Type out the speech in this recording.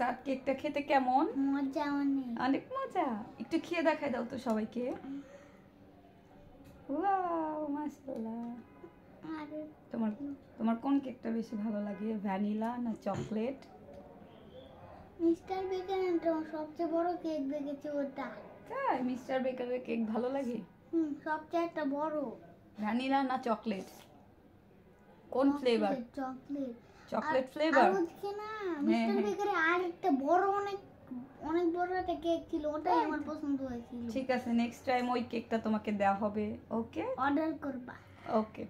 সাদ কেকটা খেতে কেমন মজা অনেক অনেক মজা একটু খেয়ে দেখাই দাও তো সবাইকে ওয়াও মাশাআল্লাহ তোমার তোমার কোন কেকটা বেশি ভালো লাগে ভ্যানিলা না চকলেট মিস্টার বেকার বেকারের সবচেয়ে বড় কেক দেখেছি ওটা তাই মিস্টার বেকারের কেক ভালো লাগে হুম সবচেয়ে একটা বড় ভ্যানিলা না চকলেট কোন ফ্লেভার চকলেট চকলেট ফ্লেভার আর না হ্যাঁ, হ্যাঁ। বড় অনেক অনেক বড় একটা কেক ছিল ওটাই আমার পছন্দ ঠিক আছে নেক্সট টাইম ওই কেকটা তোমাকে দেওয়া হবে ওকে অর্ডার করবা ওকে